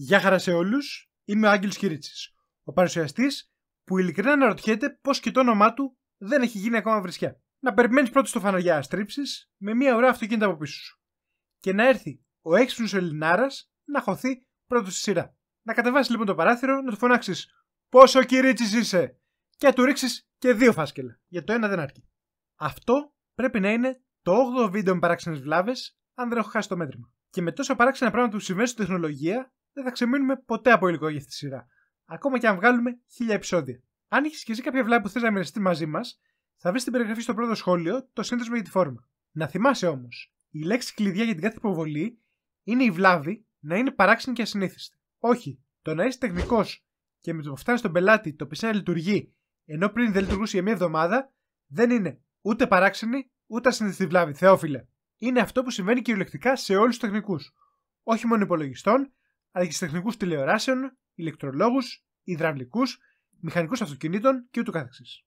Γεια χαρά σε όλους. Είμαι ο Άγγελος Κυρίτση, ο παρουσιαστής που ειλικρινά αναρωτιέται πώς και το όνομά του δεν έχει γίνει ακόμα βρισιά. Να περιμένεις πρώτο στο φαναριά αστρίψει με μια ωραία αυτοκίνητα από πίσω σου. Και να έρθει ο έξυπνος Ελληνάρας να χωθεί πρώτος στη σειρά. Να κατεβάσεις λοιπόν το παράθυρο, να του φωνάξεις Πόσο κυρίτσι είσαι! Και να του ρίξεις και δύο φάσκελα. Για το ένα δεν αρκεί. Αυτό πρέπει να είναι το 8ο βίντεο με παράξενες βλάβες, αν δεν έχω χάσει το μέτρημα. Και με τόσα παράξενα πράγματα που συμβαίνουν στην τεχνολογία, δεν θα ξεμείνουμε ποτέ από υλικό για αυτή τη σειρά. Ακόμα και αν βγάλουμε χίλια επεισόδια. Αν έχεις και εσύ κάποια βλάβη που θες να μοιραστεί μαζί μας, θα βρεις στην περιγραφή στο πρώτο σχόλιο το σύνδεσμο για τη φόρμα. Να θυμάσαι όμως, η λέξη κλειδιά για την κάθε υποβολή είναι η βλάβη να είναι παράξενη και ασυνήθιστη. Όχι, το να είσαι τεχνικός και με το που φτάνεις στον πελάτη το πισέ να λειτουργεί ενώ πριν δεν λειτουργούσε για μία εβδομάδα, δεν είναι ούτε παράξενη ούτε ασυνήθιστη βλάβη, θεόφιλε. Είναι αυτό που συμβαίνει κυριολεκτικά σε όλους τους τεχνικούς. Όχι μόνο υπολογιστών, αλλά και τεχνικούς τηλεοράσεων, ηλεκτρολόγους, υδραυλικούς, μηχανικούς αυτοκινήτων κ.ο.κ.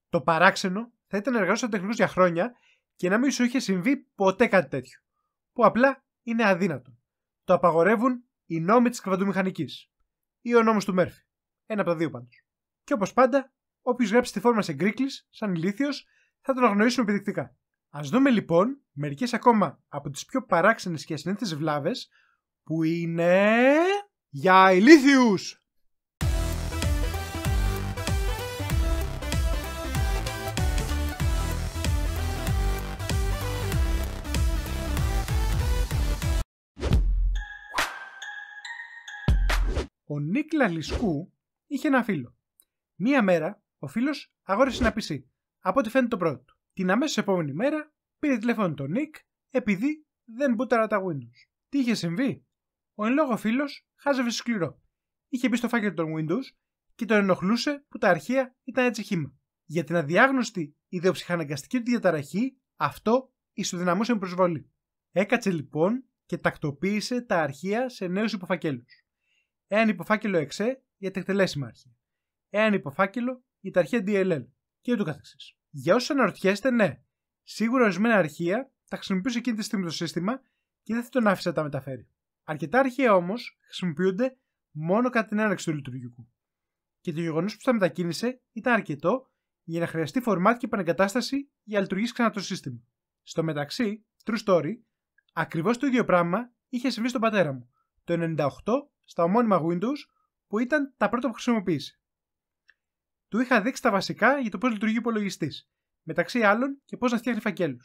Το παράξενο θα ήταν να εργαζόταν τεχνικό για χρόνια και να μην σου είχε συμβεί ποτέ κάτι τέτοιο. Που απλά είναι αδύνατο. Το απαγορεύουν οι νόμοι της κρεβατομηχανική ή ο νόμος του Μέρφυ. Ένα από τα δύο πάντως. Και όπως πάντα, όποιος γράψει τη φόρμα σε γκρίκλι, σαν ηλίθιος, θα τον αγνοήσουμε επιδεικτικά. Ας δούμε λοιπόν μερικές ακόμα από τις πιο παράξενες και ασυνήθει βλάβες που είναι για ηλίθιους! Ο Νίκλα Λισκού είχε ένα φίλο. Μία μέρα, ο φίλος αγόρεσε ένα PC, από ό,τι φαίνεται το πρώτο του. Την αμέσως επόμενη μέρα, πήρε τηλέφωνο τον Νίκ, επειδή δεν μπούταρα τα Windows. Τι είχε συμβεί? Ο εν λόγω φίλος χάζευε σκληρό. Είχε μπει στο φάκελο των Windows και τον ενοχλούσε που τα αρχεία ήταν έτσι χήμα. Για την αδιάγνωστη ιδεοψυχαναγκαστική του διαταραχή, αυτό ισοδυναμούσε με προσβολή. Έκατσε λοιπόν και τακτοποίησε τα αρχεία σε νέους υποφακέλους. Έναν υποφάκελο εξέ για τα εκτελέσιμα αρχεία. Έναν υποφάκελο για τα αρχεία DLL και ούτω καθεξής. Για όσους αναρωτιέστε, ναι, σίγουρα ορισμένα αρχεία τα χρησιμοποιούσε εκείνη τη στιγμή το σύστημα και δεν θα τον άφησε να τα μεταφέρει. Αρκετά αρχαία όμως χρησιμοποιούνται μόνο κατά την έναρξη του λειτουργικού. Και το γεγονός που τα μετακίνησε ήταν αρκετό για να χρειαστεί φορμάτ και επανεγκατάσταση για να λειτουργήσει ξανά το σύστημα. Στο μεταξύ, true story, ακριβώς το ίδιο πράγμα είχε συμβεί στον πατέρα μου το 98 στα ομώνυμα Windows που ήταν τα πρώτα που χρησιμοποίησε. Του είχα δείξει τα βασικά για το πώς λειτουργεί ο υπολογιστής, μεταξύ άλλων και πώς να φτιάχνει φακέλους.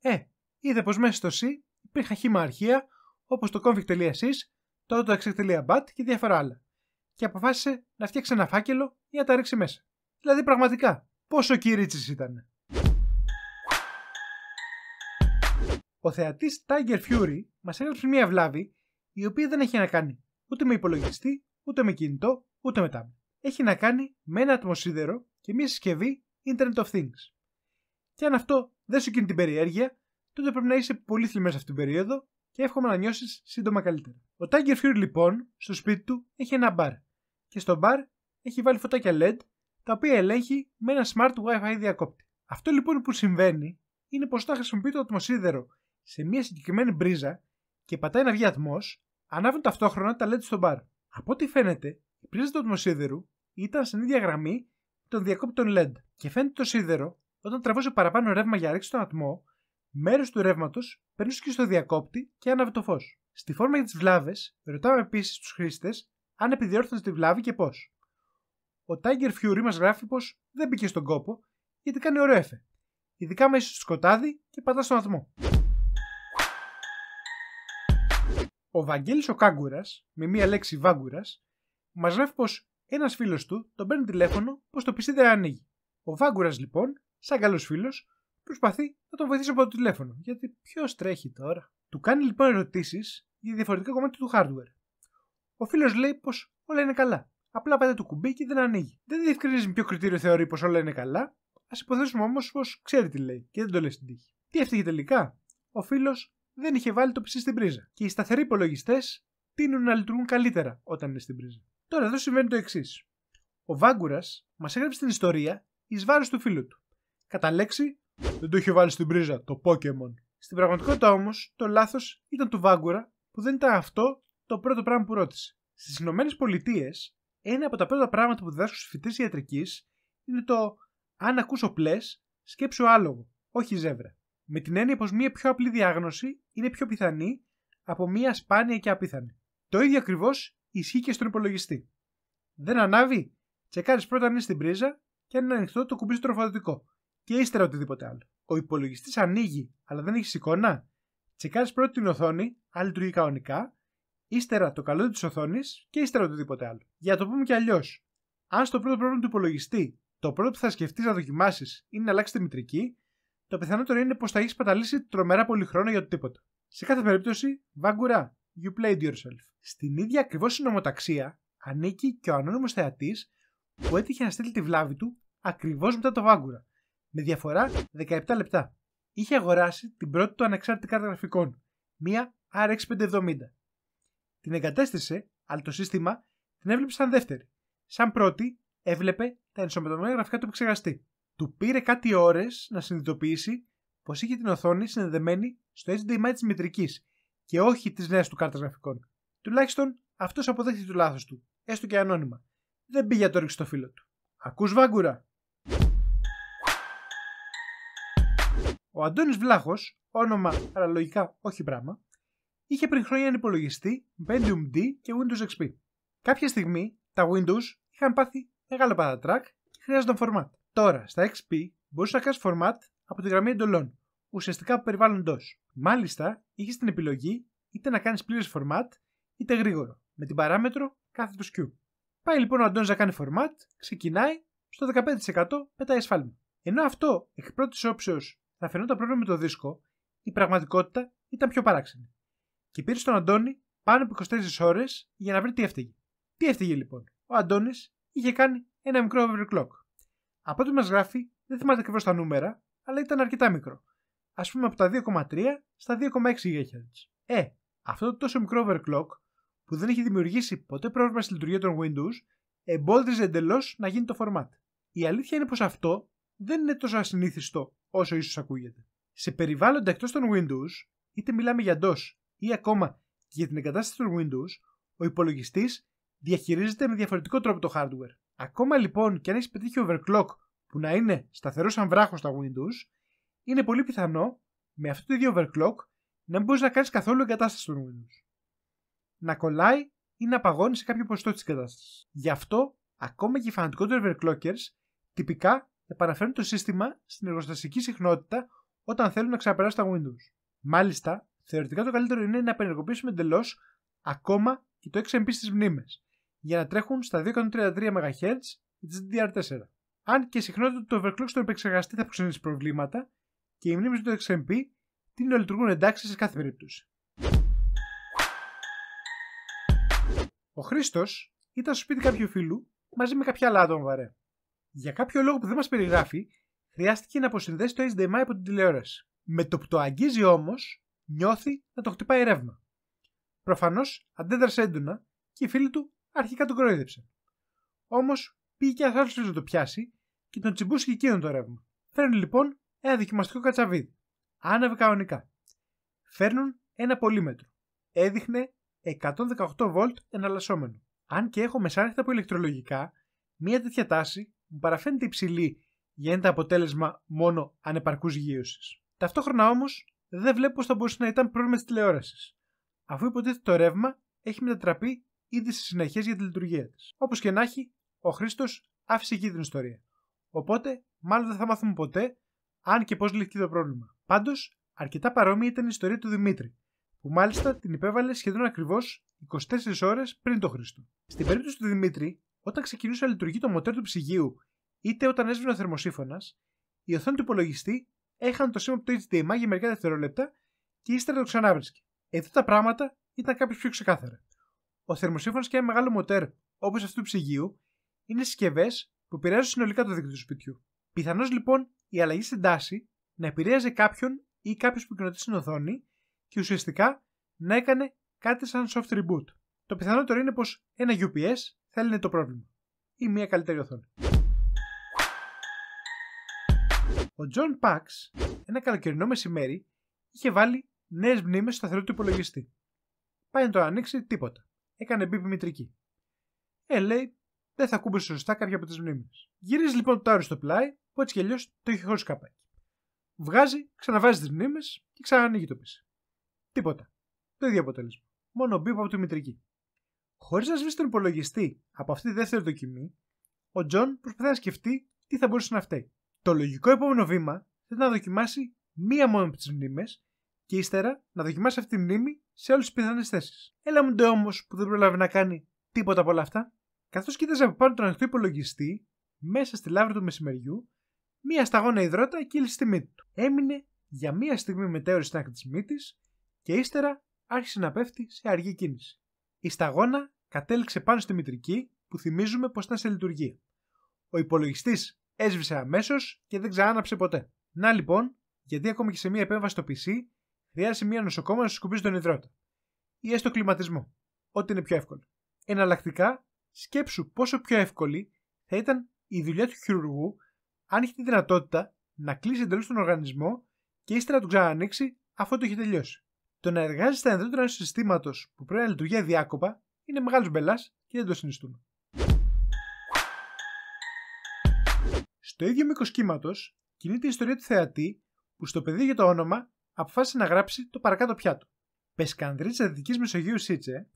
Ε, είδε πως μέσα στο C υπήρχε χήμα αρχεία όπως το config.sys, το autoexec.bat και διάφορα άλλα. Και αποφάσισε να φτιάξει ένα φάκελο για να τα ρίξει μέσα. Δηλαδή πραγματικά, πόσο κηρύτσις ήταν. Ο θεατής Tiger Fury μας έγραψε μια βλάβη η οποία δεν έχει να κάνει ούτε με υπολογιστή, ούτε με κινητό, ούτε με tablet. Έχει να κάνει με ένα ατμοσίδερο και μια συσκευή Internet of Things. Και αν αυτό δεν σου κινεί την περιέργεια, τότε πρέπει να είσαι πολύ θλιμμένος αυτή την περίοδο και εύχομαι να νιώσεις σύντομα καλύτερα. Ο Tiger Fury λοιπόν στο σπίτι του έχει ένα μπαρ και στο μπαρ έχει βάλει φωτάκια LED τα οποία ελέγχει με ένα smart WiFi διακόπτη. Αυτό λοιπόν που συμβαίνει είναι πως όταν χρησιμοποιεί το ατμοσίδερο σε μια συγκεκριμένη μπρίζα και πατάει να βγει ατμός, ανάβουν ταυτόχρονα τα LED στο μπαρ. Από ό,τι φαίνεται, η πρίζα του ατμοσίδερου ήταν στην ίδια γραμμή των διακόπτων LED και φαίνεται το σίδερο όταν τραβούσε παραπάνω ρεύμα για ρίξη στον ατμό μέρος του ρεύματος περνούσε και στο διακόπτη και άναβε το φως. Στη φόρμα για τις βλάβες, ρωτάμε επίσης τους χρήστες αν επιδιόρθωσαν τη βλάβη και πώς. Ο Tiger Fury μας γράφει πως δεν μπήκε στον κόπο γιατί κάνει ωραίο έφε. Ειδικά μέσα στο σκοτάδι και πατά στον αθμό. Ο Βαγγέλης ο Κάγκουρας, με μία λέξη Βάγκουρας, μας γράφει πως ένας φίλος του τον παίρνει τηλέφωνο πως το PC ανοίγει. Ο Βάγκουρας λοιπόν, σαν καλός φίλος, προσπαθεί να τον βοηθήσει από το τηλέφωνο. Γιατί ποιος τρέχει τώρα. Του κάνει λοιπόν ερωτήσεις για διαφορετικά κομμάτια του hardware. Ο φίλος λέει πως όλα είναι καλά. Απλά πατάει το κουμπί και δεν ανοίγει. Δεν διευκρινίζει με ποιο κριτήριο θεωρεί πως όλα είναι καλά. Ας υποθέσουμε όμως πως ξέρει τι λέει και δεν το λέει στην τύχη. Τι έφταιγε τελικά. Ο φίλος δεν είχε βάλει το πισί στην πρίζα. Και οι σταθεροί υπολογιστές τείνουν να λειτουργούν καλύτερα όταν είναι στην πρίζα. Τώρα εδώ συμβαίνει το εξής. Ο Βάγκουρας μας έγραψε την ιστορία εις βάρος του φίλου του. Κατά λέξη, δεν το είχε βάλει στην πρίζα, το Pokémon. Στην πραγματικότητα όμως, το λάθος ήταν του Βάγκουρα που δεν ήταν αυτό το πρώτο πράγμα που ρώτησε. Στις Ηνωμένες Πολιτείες, ένα από τα πρώτα πράγματα που διδάσκουν στους φοιτητές ιατρικής είναι το αν ακούσω πλες, σκέψω άλογο, όχι ζεύρα. Με την έννοια πως μία πιο απλή διάγνωση είναι πιο πιθανή από μία σπάνια και απίθανη. Το ίδιο ακριβώς ισχύει και στον υπολογιστή. Δεν ανάβει, τσεκάρεις πρώτα αν είναι στην πρίζα και αν είναι ανοιχτό το κουμπί στο τροφοδοτικό και ύστερα οτιδήποτε άλλο. Ο υπολογιστής ανοίγει, αλλά δεν έχει εικόνα. Τσεκάρεις πρώτα την οθόνη, αν λειτουργεί κανονικά, ύστερα το καλό της οθόνης και ύστερα οτιδήποτε άλλο. Για να το πούμε κι αλλιώς, αν στο πρώτο πρόβλημα του υπολογιστή το πρώτο που θα σκεφτείς να δοκιμάσεις είναι να αλλάξεις τη μητρική, το πιθανότερο είναι πως θα έχεις παταλήσει τρομερά πολύ χρόνο για το τίποτα. Σε κάθε περίπτωση, βάγκουρα, you played yourself. Στην ίδια ακριβώς συνομοταξία ανήκει και ο ανώνυμος θεατής που έτυχε να στείλει τη βλάβη του ακριβώς μετά το βάγκουρα με διαφορά 17 λεπτά. Είχε αγοράσει την πρώτη του ανεξάρτητη κάρτα γραφικών, μία RX 570. Την εγκατέστησε, αλλά το σύστημα την έβλεπε σαν δεύτερη. Σαν πρώτη, έβλεπε τα ενσωματωμένα γραφικά του επεξεργαστή. Του πήρε κάτι ώρες να συνειδητοποιήσει πως είχε την οθόνη συνδεδεμένη στο HDMI της μητρικής και όχι της νέας του κάρτας γραφικών. Τουλάχιστον αυτός αποδέχτηκε το λάθος του, έστω και ανώνυμα. Δεν πήγε να το ρίξει στο φίλο του. Ακούς βάγκουρα, Ο Αντώνης Βλάχος, όνομα παραλογικά όχι πράγμα, είχε πριν χρόνια έναν υπολογιστή Pentium D και Windows XP. Κάποια στιγμή τα Windows είχαν πάθει μεγάλο παρατράκ και χρειάζονταν format. Τώρα στα XP μπορούσε να κάνεις format από τη γραμμή εντολών, ουσιαστικά από περιβάλλοντος. Μάλιστα είχες την επιλογή είτε να κάνεις πλήρες format είτε γρήγορο, με την παράμετρο κάθετο Q. Πάει λοιπόν ο Αντώνης να κάνει format, ξεκινάει, στο 15% πετάει σφάλμα. Ενώ αυτό εκ πρώτης όψεως θα φαινόταν πρόβλημα με το δίσκο, η πραγματικότητα ήταν πιο παράξενη. Και πήρε στον Αντώνη πάνω από 24 ώρες για να βρει τι έφταιγε. Τι έφταιγε λοιπόν. Ο Αντώνης είχε κάνει ένα μικρό overclock. Από ό,τι μας γράφει, δεν θυμάται ακριβώς τα νούμερα, αλλά ήταν αρκετά μικρό. Ας πούμε από τα 2,3 στα 2,6 GHz. Ε, αυτό το τόσο μικρό overclock που δεν είχε δημιουργήσει ποτέ πρόβλημα στη λειτουργία των Windows, εμπόδιζε εντελώς να γίνει το format. Η αλήθεια είναι πως αυτό δεν είναι τόσο ασυνήθιστο όσο ίσως ακούγεται. Σε περιβάλλοντα εκτός των Windows, είτε μιλάμε για DOS ή ακόμα και για την εγκατάσταση των Windows, ο υπολογιστής διαχειρίζεται με διαφορετικό τρόπο το hardware. Ακόμα λοιπόν και αν έχεις πετύχει overclock που να είναι σταθερό σαν βράχος στα Windows, είναι πολύ πιθανό με αυτό το ίδιο overclock να μην μπορείς να κάνεις καθόλου εγκατάσταση των Windows. Να κολλάει ή να παγώνει σε κάποιο ποσοστό της εγκατάστασης. Γι' αυτό, ακόμα και οι φανατικότεροι overclockers τυπικά επαναφέρουν το σύστημα στην εργοστασική συχνότητα όταν θέλουν να ξαναπεράσουν τα Windows. Μάλιστα, θεωρητικά το καλύτερο είναι να απενεργοποιήσουμε εντελώς ακόμα και το XMP στις μνήμες για να τρέχουν στα 233 MHz τη DDR4. Αν και η συχνότητα του overclock στον επεξεργαστή θα προξενήσει προβλήματα και οι μνήμες του XMP την να λειτουργούν εντάξει σε κάθε περίπτωση. Ο Χρήστος ήταν στο σπίτι κάποιου φίλου μαζί με κάποια άλλα άτομα βαρέ για κάποιο λόγο που δεν μας περιγράφει, χρειάστηκε να αποσυνδέσει το HDMI από την τηλεόραση. Με το που το αγγίζει όμως, νιώθει να το χτυπάει ρεύμα. Προφανώς αντέδρασε έντονα και οι φίλοι του αρχικά τον κρόιδεψαν. Όμως πήγε και ένα να το πιάσει και τον τσιμπούσε και εκείνον το ρεύμα. Φέρνουν λοιπόν ένα δοκιμαστικό κατσαβίδι. Άναβε κανονικά. Φέρνουν ένα πολύμετρο. Έδειχνε 118 βολτ εναλλασσόμενο. Αν και έχω μεσάνυχτα από ηλεκτρολογικά, μία τέτοια τάση μου παραφαίνεται υψηλή για το αποτέλεσμα μόνο ανεπαρκούς γύρωσης. Ταυτόχρονα όμως δεν βλέπω πώς θα μπορούσε να ήταν πρόβλημα της τηλεόρασης, αφού υποτίθεται το ρεύμα έχει μετατραπεί ήδη σε συνεχέ για τη λειτουργία της. Όπως και να έχει, ο Χρήστος άφησε εκεί την ιστορία. Οπότε, μάλλον δεν θα μάθουμε ποτέ αν και πώς λυθεί το πρόβλημα. Πάντως, αρκετά παρόμοια ήταν η ιστορία του Δημήτρη, που μάλιστα την υπέβαλε σχεδόν ακριβώς 24 ώρες πριν τον Χρήστο. Στην περίπτωση του Δημήτρη, όταν ξεκινούσε να λειτουργεί το μοτέρ του ψυγείου είτε όταν έσβηνε ο θερμοσύφωνας, η οθόνη του υπολογιστή έχανε το σήμα από το HDMI για μερικά δευτερόλεπτα και ύστερα το ξανάβρισκε. Εδώ τα πράγματα ήταν κάποιος πιο ξεκάθαρα. Ο θερμοσύφωνας και ένα μεγάλο μοτέρ όπως αυτού του ψυγείου είναι συσκευές που επηρεάζουν συνολικά το δίκτυο του σπιτιού. Πιθανώς λοιπόν η αλλαγή στην τάση να επηρέαζε κάποιον ή κάποιο που κοινοτεί στην οθόνη και ουσιαστικά να έκανε κάτι σαν soft reboot. Το πιθανότερο είναι πως ένα UPS θα λύνει το πρόβλημα. Ή μια καλύτερη οθόνη. Ο John Pax, ένα καλοκαιρινό μεσημέρι, είχε βάλει νέες μνήμες στο σταθερό του υπολογιστή. Πάει να το ανοίξει, τίποτα. Έκανε μπίπη μητρική. Ε, λέει, δεν θα κούμπησε σωστά κάποια από τις μνήμες. Γυρίζει λοιπόν το στο πλάι, που έτσι κι αλλιώς το είχε χωρίς καπάκι. Βγάζει, ξαναβάζει τις μνήμες και ξανανοίγει το πίσω. Τίποτα. Το ίδιο αποτέλεσμα. Μόνο μπίπα από τη μητρική. Χωρίς να σβήσει τον υπολογιστή από αυτή τη δεύτερη δοκιμή, ο Τζον προσπαθεί να σκεφτεί τι θα μπορούσε να φταίει. Το λογικό επόμενο βήμα ήταν να δοκιμάσει μία μόνο από τις μνήμες και ύστερα να δοκιμάσει αυτή τη μνήμη σε όλες τις πιθανές θέσεις. Έλα μου όμως που δεν προλάβει να κάνει τίποτα από όλα αυτά. Καθώς κοίταζε από πάνω τον ανοιχτό υπολογιστή, μέσα στη λάβρη του μεσημεριού, μία σταγόνα υδρότα κύλησε στη μύτη του. Έμεινε για μία στιγμή μετέωρη στην άκρη της μύτης και ύστερα άρχισε να πέφτει σε αργή κίνηση. Η σταγόνα κατέληξε πάνω στη μητρική που θυμίζουμε πως ήταν σε λειτουργία. Ο υπολογιστής έσβησε αμέσως και δεν ξανάναψε ποτέ. Να λοιπόν, γιατί ακόμη και σε μια επέμβαση στο PC χρειάζεται μια νοσοκόμα να σου σκουπίζει τον υδρότα. Ή έστω κλιματισμό. Ό,τι είναι πιο εύκολο. Εναλλακτικά, σκέψου πόσο πιο εύκολη θα ήταν η δουλειά του χειρουργού αν είχε τη δυνατότητα να κλείσει εντελώς τον οργανισμό και ύστερα να τον ξανανοίξει αφού το έχει τελειώσει. Το να εργάζεσαι στα ενδότερα ενός συστήματος που πρέπει να λειτουργεί αδιάκοπα είναι μεγάλος μπελάς και δεν το συνιστούμε. Στο ίδιο μήκος κύματος κινείται η ιστορία του θεατή που στο παιδί για το όνομα αποφάσισε να γράψει το παρακάτω πιάτο. Πεσκανδρίτσα Δυτικής Μεσογείου Σίτσε,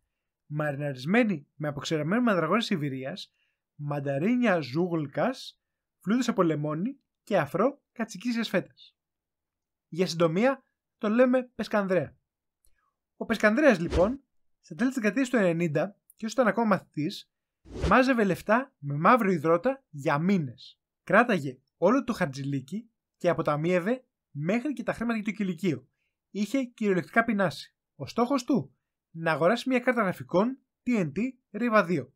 μαριναρισμένη με αποξεραμένο μανδραγόνε Σιβηρία, μανταρίνια ζούγλκας, φλούδες από λεμόνι και αφρό κατσικίσια φέτα. Για συντομία το λέμε Πεσκανδρέα. Ο πεσκανδρέα λοιπόν στα τέλη της δεκαετίας του 90, και ήταν ακόμα μαθητής, μάζευε λεφτά με μαύρο υδρότα για μήνες. Κράταγε όλο το χαρτζιλίκι και αποταμίευε μέχρι και τα χρήματα για το κηλικείο. Είχε κυριολεκτικά πεινάσει. Ο στόχος του, να αγοράσει μια κάρτα γραφικών TNT Riva 2,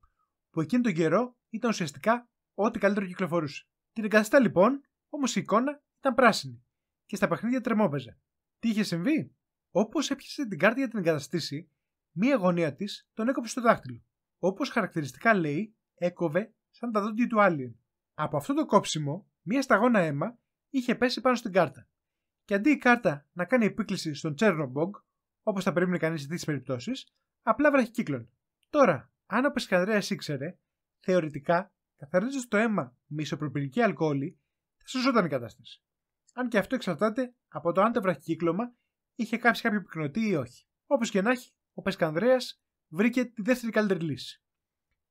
που εκείνο τον καιρό ήταν ουσιαστικά ό,τι καλύτερο κυκλοφορούσε. Την εγκαθιστά λοιπόν, όμως η εικόνα ήταν πράσινη και στα παιχνίδια τρεμόπαιζε. Τι είχε συμβεί? Όπως έπιασε την κάρτα για την εγκαταστήση, μία γωνία της τον έκοψε στο δάχτυλο. Όπως χαρακτηριστικά λέει, έκοβε σαν τα δόντια του Άλιον. Από αυτό το κόψιμο, μία σταγόνα αίμα είχε πέσει πάνω στην κάρτα. Και αντί η κάρτα να κάνει επίκληση στον Τσέρνομπογκ, όπως θα περίμενε κανείς σε τέτοιες περιπτώσεις, απλά βράχει κύκλων. Τώρα, αν ο Πεσκανδρέα ήξερε, θεωρητικά, καθαρίζοντας το αίμα με ισοπροπηρική αλκοόλη, θα σωζόταν η κατάσταση. Αν και αυτό εξαρτάται από το αν το βραχικύκλωμα είχε κάψει κάποιο πυκνοτή ή όχι. Όπως και να έχει, ο Πασκανδρέα βρήκε τη δεύτερη καλύτερη λύση.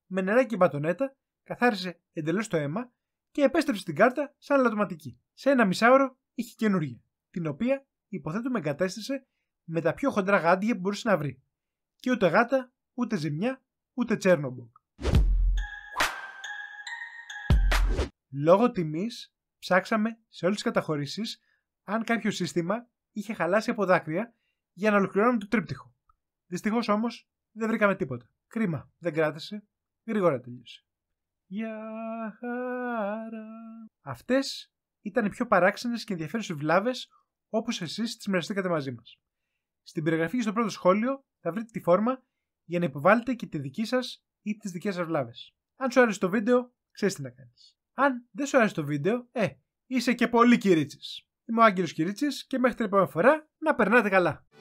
Με νεράκι και μπατονέτα, καθάρισε εντελώς το αίμα και επέστρεψε την κάρτα σαν λατωματική. Σε ένα μισάωρο είχε καινούργια, την οποία υποθέτουμε εγκατέστησε με τα πιο χοντρά γάντια που μπορούσε να βρει. Και ούτε γάτα, ούτε ζημιά, ούτε τσέρνομποκ. Λόγω τιμής, ψάξαμε σε όλες τις καταχωρήσεις αν κάποιο σύστημα είχε χαλάσει από δάκρυα για να ολοκληρώνουμε το τρίπτυχο. Δυστυχώς όμως δεν βρήκαμε τίποτα. Κρίμα, δεν κράτησε. Γρήγορα τελείωσε. Για χαρά. Αυτές ήταν οι πιο παράξενες και ενδιαφέρουσες βλάβες όπως εσείς τις μοιραστήκατε μαζί μας. Στην περιγραφή και στο πρώτο σχόλιο θα βρείτε τη φόρμα για να υποβάλλετε και τη δική σας ή τις δικές σας βλάβες. Αν σου άρεσε το βίντεο, ξέρεις τι να κάνεις. Αν δεν σου άρεσε το βίντεο, ε, είσαι και πολύ κηρύτσι. Είμαι ο Άγγελος Κηρύτσι και μέχρι την επόμενη φορά να περνάτε καλά.